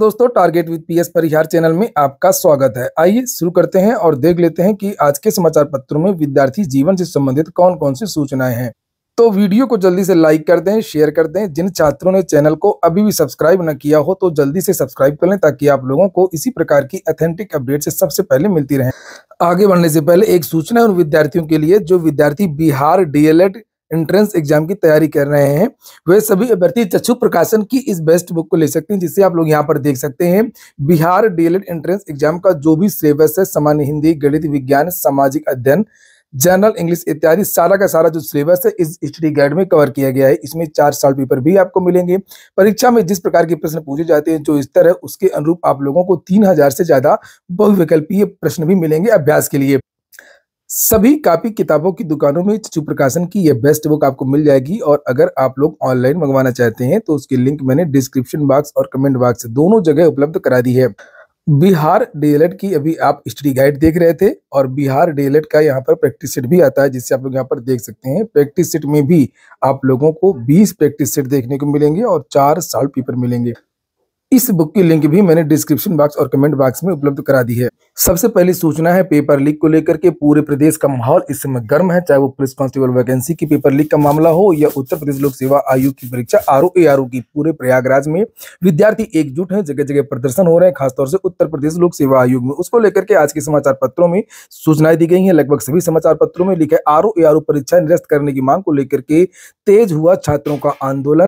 दोस्तों target with P S Parihar channel में आपका स्वागत है आइए शुरू करते हैं और देख लेते हैं कि आज के समाचार पत्रों में विद्यार्थी जीवन से संबंधित कौन कौन सी सूचनाएं हैं तो वीडियो को जल्दी से लाइक कर दें शेयर कर दें जिन छात्रों ने चैनल को अभी भी सब्सक्राइब न किया हो तो जल्दी से सब्सक्राइब कर लें ताकि आप लोगों को इसी प्रकार की अथेंटिक अपडेट से सबसे पहले मिलती रहे आगे बढ़ने से पहले एक सूचना है उन विद्यार्थियों के लिए जो विद्यार्थी बिहार डीएलएड एंट्रेंस एग्जाम की तैयारी कर रहे हैं वे सभी अभ्यर्थी चक्षु प्रकाशन की इस बेस्ट बुक को ले सकते हैं जिसे आप लोग यहाँ पर देख सकते हैं बिहार डीएलएड एंट्रेंस एग्जाम का जो भी सिलेबस है सामान्य हिंदी गणित विज्ञान सामाजिक अध्ययन जनरल इंग्लिश इत्यादि सारा का सारा जो सिलेबस है इस स्टडी गाइड में कवर किया गया है इसमें चार साल पेपर भी आपको मिलेंगे परीक्षा में जिस प्रकार के प्रश्न पूछे जाते हैं जो स्तर है उसके अनुरूप आप लोगों को तीन हजार से ज्यादा बहुविकल्पीय प्रश्न भी मिलेंगे अभ्यास के लिए सभी कापी किताबों की दुकानों में चिचू प्रकाशन की यह बेस्ट बुक आपको मिल जाएगी और अगर आप लोग ऑनलाइन मंगवाना चाहते हैं तो उसकी लिंक मैंने डिस्क्रिप्शन बॉक्स और कमेंट बॉक्स दोनों जगह उपलब्ध करा दी है बिहार डीएलएड e की अभी आप स्टडी गाइड देख रहे थे और बिहार डीएलएड e का यहाँ पर प्रैक्टिस सेट भी आता है जिससे आप लोग यहाँ पर देख सकते हैं प्रैक्टिस सेट में भी आप लोगों को 20 प्रैक्टिस सेट देखने को मिलेंगे और चार साल पेपर मिलेंगे इस बुक की लिंक भी मैंने डिस्क्रिप्शन बॉक्स और कमेंट बॉक्स में उपलब्ध करा दी है सबसे पहली सूचना है पेपर लीक को लेकर के पूरे प्रदेश का माहौल इस समय गर्म है चाहे वो पुलिस कांस्टेबल वैकेंसी की पेपर लीक का मामला हो या उत्तर प्रदेश लोक सेवा आयोग की परीक्षा आर ओ की पूरे प्रयागराज में विद्यार्थी एकजुट है जगह जगह प्रदर्शन हो रहे हैं खासतौर से उत्तर प्रदेश लोक सेवा आयोग में उसको लेकर के आज के समाचार पत्रों में सूचनाएं दी गई है लगभग सभी समाचार पत्रों में लिखा ए आर ओ परीक्षा निरस्त करने की मांग को लेकर के तेज हुआ छात्रों का आंदोलन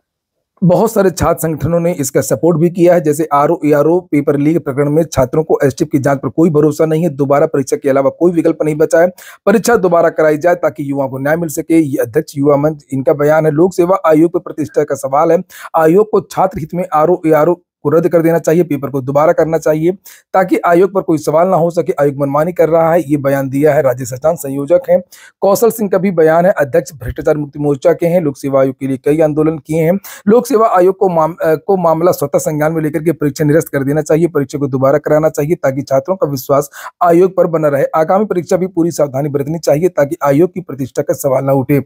बहुत सारे छात्र संगठनों ने इसका सपोर्ट भी किया है जैसे R O A R O paper leak प्रकरण में छात्रों को एस की जांच पर कोई भरोसा नहीं है दोबारा परीक्षा के अलावा कोई विकल्प नहीं बचा है परीक्षा दोबारा कराई जाए ताकि युवाओं को न्याय मिल सके ये अध्यक्ष युवा मंच इनका बयान है लोक सेवा आयोग पर प्रतिष्ठा का सवाल है आयोग को छात्र हित में आर ओ ए आर ओ को रद्द कर देना चाहिए पेपर को दोबारा करना चाहिए ताकि आयोग पर कोई सवाल ना हो सके आयोग मनमानी कर रहा है ये बयान दिया है राज्य संस्थान संयोजक हैं कौशल सिंह का भी बयान है अध्यक्ष भ्रष्टाचार मुक्ति मोर्चा के हैं लोक सेवा आयोग के लिए कई आंदोलन किए हैं लोक सेवा आयोग को माम, को मामला स्वतः संज्ञान में लेकर के परीक्षा निरस्त कर देना चाहिए परीक्षा को दोबारा कराना चाहिए ताकि छात्रों का विश्वास आयोग पर बना रहे आगामी परीक्षा भी पूरी सावधानी बरतनी चाहिए ताकि आयोग की प्रतिष्ठा का सवाल न उठे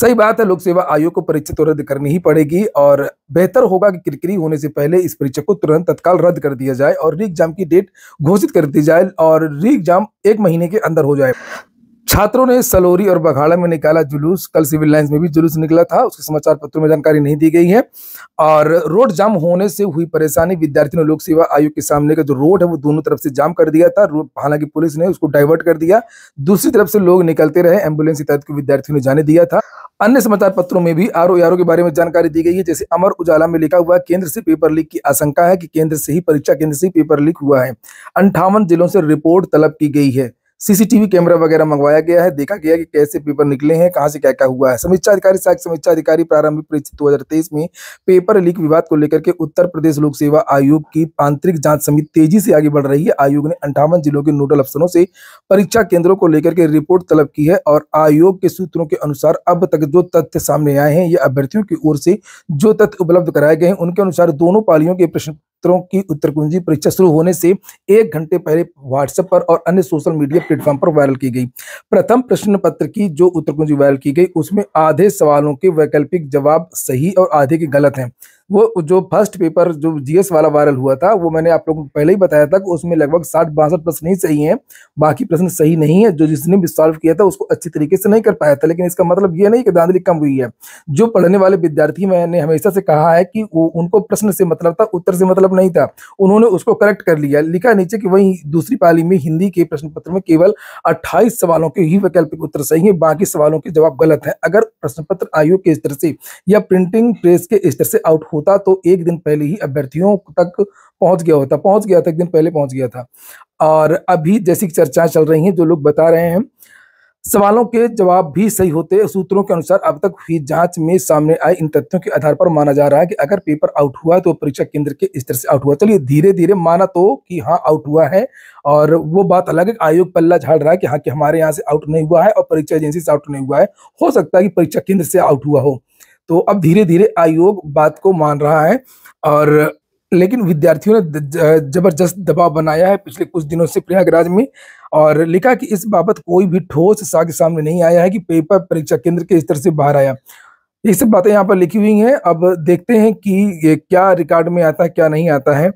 सही बात है लोक सेवा आयोग को परीक्षा तो रद्द करनी ही पड़ेगी और बेहतर होगा कि किरकिरी होने से पहले इस परीक्षा को तुरंत तत्काल रद्द कर दिया जाए और री एग्जाम की डेट घोषित कर दी जाए और री एग्जाम एक महीने के अंदर हो जाए छात्रों ने सलोरी और बघाड़ा में निकाला जुलूस कल सिविल लाइन्स में भी जुलूस निकला था उसके समाचार पत्रों में जानकारी नहीं दी गई है और रोड जाम होने से हुई परेशानी विद्यार्थियों ने लोक सेवा आयोग के सामने का जो रोड है वो दोनों तरफ से जाम कर दिया था हालांकि पुलिस ने उसको डाइवर्ट कर दिया दूसरी तरफ से लोग निकलते रहे एम्बुलेंस इत्यादि को विद्यार्थियों ने जाने दिया था अन्य समाचार पत्रों में भी आर ओ के बारे में जानकारी दी गई है जैसे अमर उजाला में लिखा हुआ केंद्र से पेपर लीक की आशंका है कि केंद्र से ही परीक्षा केंद्र से ही पेपर लीक हुआ है अंठावन जिलों से रिपोर्ट तलब की गई है सीसीटीवी कैमरा वगैरह मंगवाया गया है देखा गया कि कैसे पेपर निकले हैं कहां से क्या क्या हुआ है अधिकारी सहायक अधिकारी प्रारंभिक परीक्षा 2023 में पेपर लीक विवाद को लेकर के उत्तर प्रदेश लोक सेवा आयोग की आंतरिक जांच समिति तेजी से आगे बढ़ रही है आयोग ने अंठावन जिलों के नोडल अफसरों से परीक्षा केंद्रों को लेकर के रिपोर्ट तलब की है और आयोग के सूत्रों के अनुसार अब तक जो तथ्य सामने आए हैं या अभ्यर्थियों की ओर से जो तथ्य उपलब्ध कराए गए हैं उनके अनुसार दोनों पालियों के प्रश्न छात्रों की उत्तर कुंजी परीक्षा शुरू होने से एक घंटे पहले व्हाट्सएप पर और अन्य सोशल मीडिया प्लेटफॉर्म पर वायरल की गई प्रथम प्रश्न पत्र की जो उत्तर कुंजी वायरल की गई उसमें आधे सवालों के वैकल्पिक जवाब सही और आधे के गलत हैं वो जो फर्स्ट पेपर जो जीएस वाला वायरल हुआ था वो मैंने आप लोगों को पहले ही बताया था कि उसमें लगभग साठ बासठ प्रश्न ही सही हैं बाकी प्रश्न सही नहीं है जो जिसने भी सॉल्व किया था उसको अच्छी तरीके से नहीं कर पाया था लेकिन इसका मतलब ये नहीं कि धांधली कम हुई है जो पढ़ने वाले विद्यार्थी मैंने हमेशा से कहा है कि वो उनको प्रश्न से मतलब था उत्तर से मतलब नहीं था उन्होंने उसको करेक्ट कर लिया लिखा नीचे कि वही दूसरी पाली में हिंदी के प्रश्न पत्र में केवल अट्ठाईस सवालों के ही वैकल्पिक उत्तर सही है बाकी सवालों के जवाब गलत है अगर प्रश्न पत्र आयोग के स्तर से या प्रिंटिंग प्रेस के स्तर से आउट होता तो एक दिन पहले ही अभ्यर्थियों तक पहुंच गया होता पहुंच गया था एक दिन पहले पहुंच गया था और अभी जैसी चर्चाएं चल रही हैं जो लोग बता रहे हैं सवालों के जवाब भी सही होते सूत्रों के अनुसार अब तक हुई जांच में सामने आए इन तथ्यों के आधार पर माना जा रहा है कि अगर पेपर आउट हुआ तो परीक्षा केंद्र के स्तर से आउट हुआ चलिए धीरे धीरे माना तो कि हाँ आउट हुआ है और वो बात अलग है आयोग पल्ला झाड़ रहा है कि हाँ कि हमारे यहाँ से आउट नहीं हुआ है और परीक्षा एजेंसी से आउट नहीं हुआ है हो सकता है कि परीक्षा केंद्र से आउट हुआ हो तो अब धीरे धीरे आयोग बात को मान रहा है और लेकिन विद्यार्थियों ने जबरदस्त दबाव बनाया है पिछले कुछ दिनों से प्रयागराज में और लिखा कि इस बाबत कोई भी ठोस साक्ष्य सामने नहीं आया है कि पेपर परीक्षा केंद्र के स्तर से बाहर आया ये सब बातें यहाँ पर लिखी हुई हैं अब देखते हैं कि ये क्या रिकॉर्ड में आता है क्या नहीं आता है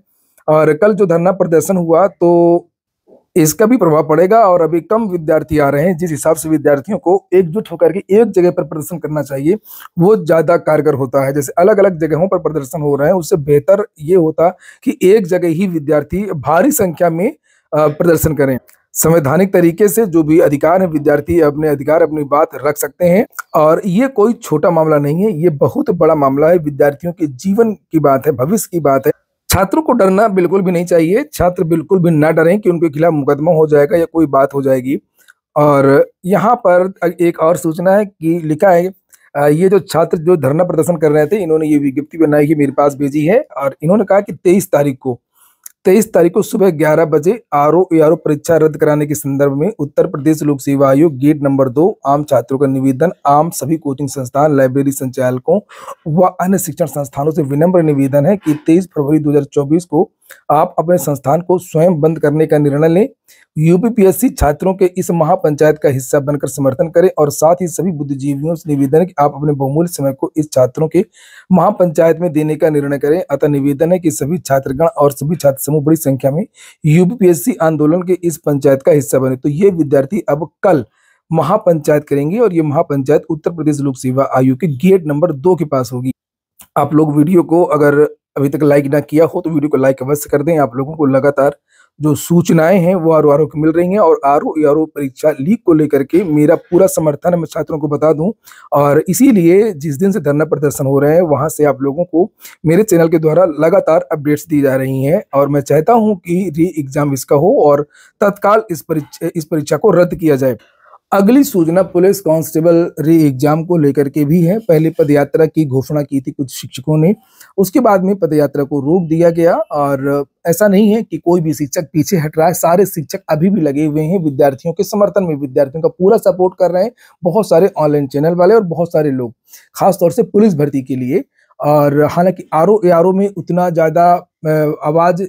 और कल जो धरना प्रदर्शन हुआ तो इसका भी प्रभाव पड़ेगा और अभी कम विद्यार्थी आ रहे हैं जिस हिसाब से विद्यार्थियों को एकजुट होकर के एक जगह पर प्रदर्शन करना चाहिए वो ज़्यादा कारगर होता है जैसे अलग अलग जगहों पर प्रदर्शन हो रहे हैं उससे बेहतर ये होता कि एक जगह ही विद्यार्थी भारी संख्या में प्रदर्शन करें संवैधानिक तरीके से जो भी अधिकार है विद्यार्थी अपने अधिकार अपनी बात रख सकते हैं और ये कोई छोटा मामला नहीं है ये बहुत बड़ा मामला है विद्यार्थियों के जीवन की बात है भविष्य की बात है छात्रों को डरना बिल्कुल भी नहीं चाहिए छात्र बिल्कुल भी ना डरें कि उनके खिलाफ मुकदमा हो जाएगा या कोई बात हो जाएगी और यहाँ पर एक और सूचना है कि लिखा है ये जो छात्र जो धरना प्रदर्शन कर रहे थे इन्होंने ये विज्ञप्ति बनाई कि मेरे पास भेजी है और इन्होंने कहा कि तेईस तारीख को तेईस तारीख को सुबह ग्यारह बजे आर ओ ए आर ओ परीक्षा रद्द कराने के संदर्भ में उत्तर प्रदेश लोक सेवा आयोग गेट नंबर दो आम छात्रों का निवेदन आम सभी कोचिंग संस्थान लाइब्रेरी संचालकों व अन्य शिक्षण संस्थानों से विनम्र निवेदन है कि तेईस फरवरी 2024 को आप अपने संस्थान को स्वयं बंद करने का निर्णय लें यूपीपीएससी छात्रों के इस महापंचायत का हिस्सा बनकर समर्थन करें और साथ ही सभी बुद्धिजीवियों से निवेदन है कि आप अपने बहुमूल्य समय को इस छात्रों के महापंचायत में देने का निर्णय करें अतः निवेदन है कि सभी छात्रगण और सभी छात्र समूह बड़ी संख्या में यूपीपीएससी आंदोलन के इस पंचायत का हिस्सा बने तो ये विद्यार्थी अब कल महापंचायत करेंगे और ये महापंचायत उत्तर प्रदेश लोक सेवा आयोग के गेट नंबर दो के पास होगी आप लोग वीडियो को अगर अभी तक लाइक ना किया हो तो वीडियो को लाइक अवश्य कर दें आप लोगों को लगातार जो सूचनाएं हैं वो आर ओ की मिल रही हैं और आर ओ परीक्षा लीक को लेकर के मेरा पूरा समर्थन मैं छात्रों को बता दूं और इसीलिए जिस दिन से धरना प्रदर्शन हो रहे हैं वहां से आप लोगों को मेरे चैनल के द्वारा लगातार अपडेट्स दी जा रही हैं और मैं चाहता हूं कि री एग्जाम इसका हो और तत्काल इस परीक्षा इस परीक्षा को रद्द किया जाए अगली सूचना पुलिस कांस्टेबल री एग्जाम को लेकर के भी है पहले पदयात्रा की घोषणा की थी कुछ शिक्षकों ने उसके बाद में पदयात्रा को रोक दिया गया और ऐसा नहीं है कि कोई भी शिक्षक पीछे हट रहा है सारे शिक्षक अभी भी लगे हुए हैं विद्यार्थियों के समर्थन में विद्यार्थियों का पूरा सपोर्ट कर रहे हैं बहुत सारे ऑनलाइन चैनल वाले और बहुत सारे लोग खासतौर से पुलिस भर्ती के लिए और हालांकि आर ओ में उतना ज़्यादा आवाज़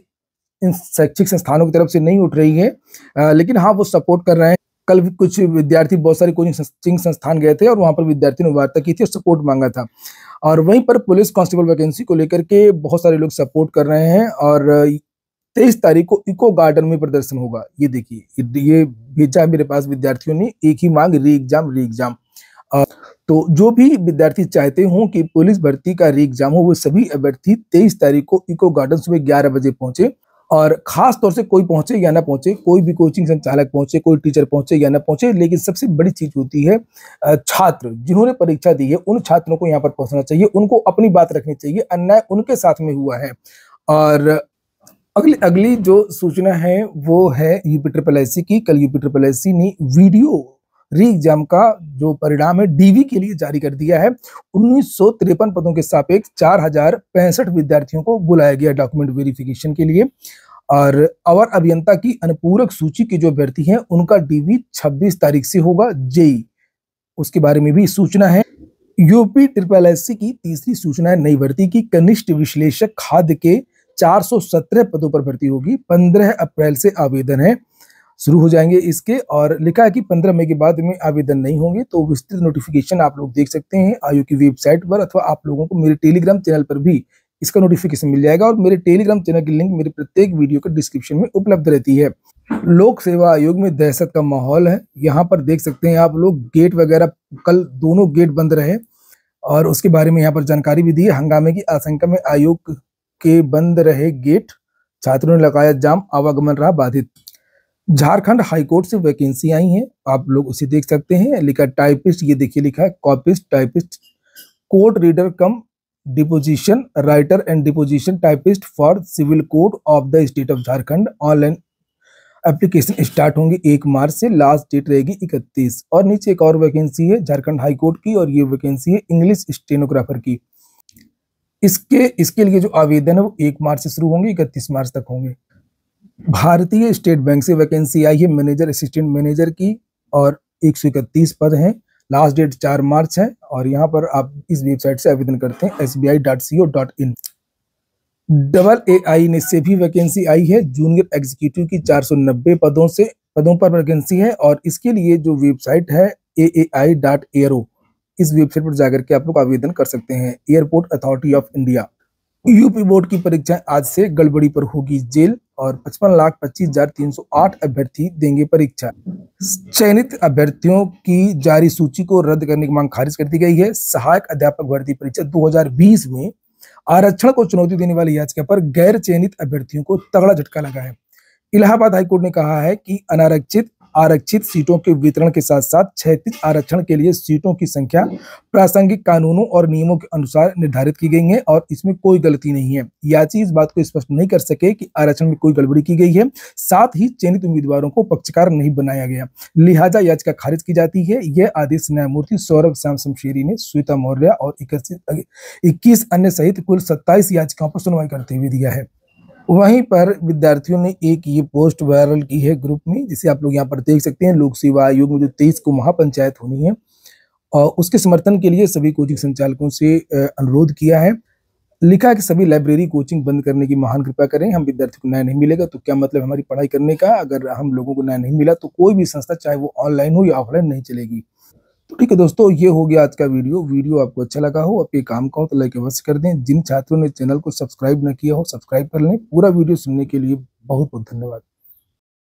इन शैक्षिक संस्थानों की तरफ से नहीं उठ रही है लेकिन हाँ वो सपोर्ट कर रहे हैं कल भी कुछ विद्यार्थी बहुत सारे कोचिंग संस्थान गए थे और वहाँ पर विद्यार्थियों ने वार्ता की थी और सपोर्ट मांगा था और वहीं पर पुलिस कांस्टेबल वैकेंसी को लेकर के बहुत सारे लोग सपोर्ट कर रहे हैं और तेईस तारीख को इको गार्डन में प्रदर्शन होगा ये देखिए ये भेजा मेरे पास विद्यार्थियों ने एक ही मांग री एग्जाम री एग्जाम तो जो भी विद्यार्थी चाहते हो कि पुलिस भर्ती का री एग्जाम हो वो सभी अभ्यर्थी तेईस तारीख को इको गार्डन सुबह ग्यारह बजे पहुंचे और खास तौर से कोई पहुंचे या ना पहुंचे कोई भी कोचिंग संचालक पहुंचे कोई टीचर पहुंचे या ना पहुंचे लेकिन सबसे बड़ी चीज होती है छात्र जिन्होंने परीक्षा दी है उन छात्रों को यहाँ पर पहुंचना चाहिए उनको अपनी बात रखनी चाहिए अन्याय उनके साथ में हुआ है और अगली अगली जो सूचना है वो है यूपी ट्रिपल की कल यूपी ट्रिपल ने वीडियो री एग्जाम का जो परिणाम है डीवी के लिए जारी कर दिया है उन्नीस पदों के सापेक्ष चार विद्यार्थियों को बुलाया गया डॉक्यूमेंट वेरिफिकेशन के लिए और अवर अभियंता की अनुपूरक सूची की जो अभ्यर्थी हैं उनका डीवी 26 तारीख से होगा जेई उसके बारे में भी सूचना है यूपी ट्रिपल एस की तीसरी सूचना है नई भर्ती की कनिष्ठ विश्लेषक खाद्य के 417 पदों पर भर्ती होगी 15 अप्रैल से आवेदन है शुरू हो जाएंगे इसके और लिखा है कि पंद्रह मई के बाद में आवेदन नहीं होंगे तो विस्तृत नोटिफिकेशन आप लोग देख सकते हैं आयोग की वेबसाइट पर अथवा आप लोगों को मेरे टेलीग्राम चैनल पर भी इसका नोटिफिकेशन मिल जाएगा और मेरे टेलीग्राम चैनल की लिंक मेरे प्रत्येक वीडियो के डिस्क्रिप्शन में उपलब्ध रहती है लोक सेवा आयोग में दहशत का माहौल है यहाँ पर देख सकते हैं आप लोग गेट वगैरह कल दोनों गेट बंद रहे और उसके बारे में यहाँ पर जानकारी भी दी है हंगामे की आशंका में आयोग के बंद रहे गेट छात्रों ने लगाया जाम आवागमन रहा बाधित झारखंड हाईकोर्ट से वैकेंसी आई है आप लोग उसे देख सकते हैं लिखा टाइपिस्ट ये देखिए लिखा है copyist typist court reader cum deposition writer and deposition typist for civil court of the state of Jharkhand online application start होंगे एक मार्च से लास्ट डेट रहेगी इकतीस और नीचे एक और वैकेंसी है झारखंड हाईकोर्ट की और ये वैकेंसी है इंग्लिश स्टेनोग्राफर की इसके इसके लिए जो आवेदन है वो एक मार्च से शुरू होंगे इकतीस मार्च तक होंगे भारतीय स्टेट बैंक से वैकेंसी आई है मैनेजर असिस्टेंट मैनेजर की और एक सौ इकतीस पद हैं लास्ट डेट चार मार्च है और यहाँ पर आप इस वेबसाइट से आवेदन करते हैं S B I dot C O dot in double A I ने से भी वैकेंसी आई है जूनियर एग्जीक्यूटिव की चार सौ नब्बे पदों से पदों पर वैकेंसी है और इसके लिए जो वेबसाइट है A A I dot aero इस वेबसाइट पर जाकर के आप लोग आवेदन कर सकते हैं airport authority of India UP board की परीक्षाएं आज से गड़बड़ी पर होगी जेल और पचपन लाख पच्चीस हजार तीन सौ आठ अभ्यर्थी देंगे परीक्षा चयनित अभ्यर्थियों की जारी सूची को रद्द करने की मांग खारिज कर दी गई है सहायक अध्यापक भर्ती परीक्षा 2020 में आरक्षण को चुनौती देने वाली याचिका पर गैर चयनित अभ्यर्थियों को तगड़ा झटका लगा है इलाहाबाद हाईकोर्ट ने कहा है कि अनारक्षित आरक्षित सीटों के वितरण के साथ साथ क्षैतिज आरक्षण के लिए सीटों की संख्या प्रासंगिक कानूनों और नियमों के अनुसार निर्धारित की गई है और इसमें कोई गलती नहीं है याची इस बात को स्पष्ट नहीं कर सके कि आरक्षण में कोई गड़बड़ी की गई है साथ ही चयनित उम्मीदवारों को पक्षकार नहीं बनाया गया लिहाजा याचिका खारिज की जाती है यह आदेश न्यायमूर्ति सौरभ श्याम शमशेरी ने श्वेता मौर्य और इक्कीस अन्य सहित कुल सत्ताईस याचिकाओं पर सुनवाई करते हुए दिया है वहीं पर विद्यार्थियों ने एक ये पोस्ट वायरल की है ग्रुप में जिसे आप लोग यहाँ पर देख सकते हैं लोक सेवा आयोग में जो तेईस को महापंचायत होनी है और उसके समर्थन के लिए सभी कोचिंग संचालकों से अनुरोध किया है लिखा कि सभी लाइब्रेरी कोचिंग बंद करने की महान कृपा करें हम विद्यार्थियों को न्याय नहीं मिलेगा तो क्या मतलब हमारी पढ़ाई करने का अगर हम लोगों को न्याय नहीं मिला तो कोई भी संस्था चाहे वो ऑनलाइन हो या ऑफलाइन नहीं चलेगी तो ठीक है दोस्तों ये हो गया आज का वीडियो वीडियो आपको अच्छा लगा हो आपके काम का हो तो लाइक अवश्य कर दें जिन छात्रों ने चैनल को सब्सक्राइब न किया हो सब्सक्राइब कर लें पूरा वीडियो सुनने के लिए बहुत बहुत धन्यवाद